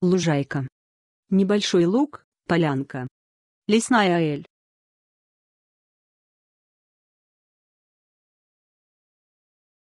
Лужайка. Небольшой луг, полянка. Лесная эль.